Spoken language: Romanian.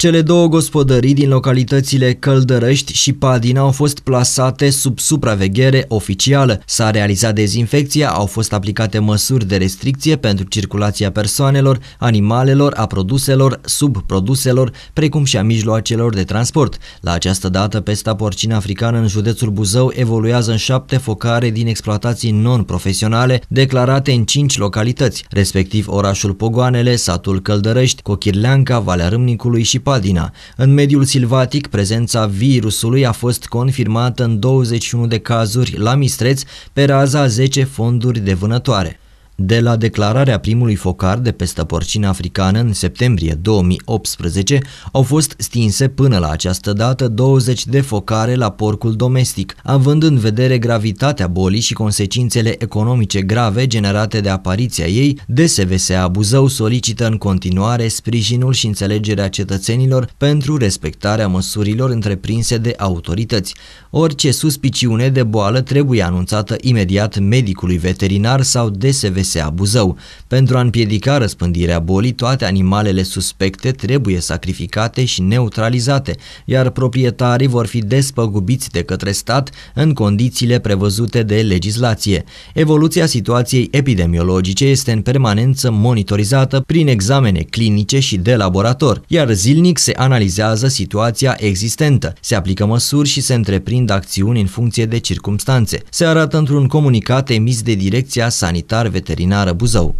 Cele două gospodării din localitățile Căldărăști și Padina au fost plasate sub supraveghere oficială. S-a realizat dezinfecția, au fost aplicate măsuri de restricție pentru circulația persoanelor, animalelor, a produselor, subproduselor, precum și a mijloacelor de transport. La această dată, pesta porcină africană în județul Buzău evoluează în șapte focare din exploatații non-profesionale declarate în cinci localități, respectiv orașul Pogoanele, satul Căldărăști, Cochirleanca, Valea Râmnicului și Padina. Padina. În mediul silvatic, prezența virusului a fost confirmată în 21 de cazuri la Mistreț pe raza 10 fonduri de vânătoare. De la declararea primului focar de peste porcină africană în septembrie 2018, au fost stinse până la această dată 20 de focare la porcul domestic, având în vedere gravitatea bolii și consecințele economice grave generate de apariția ei, DSVS Abuzău solicită în continuare sprijinul și înțelegerea cetățenilor pentru respectarea măsurilor întreprinse de autorități. Orice suspiciune de boală trebuie anunțată imediat medicului veterinar sau DSVS se Buzău. Pentru a împiedica răspândirea bolii, toate animalele suspecte trebuie sacrificate și neutralizate, iar proprietarii vor fi despăgubiți de către stat în condițiile prevăzute de legislație. Evoluția situației epidemiologice este în permanență monitorizată prin examene clinice și de laborator, iar zilnic se analizează situația existentă, se aplică măsuri și se întreprind acțiuni în funcție de circumstanțe. Se arată într-un comunicat emis de Direcția Sanitar Veterinară veterinar abusou.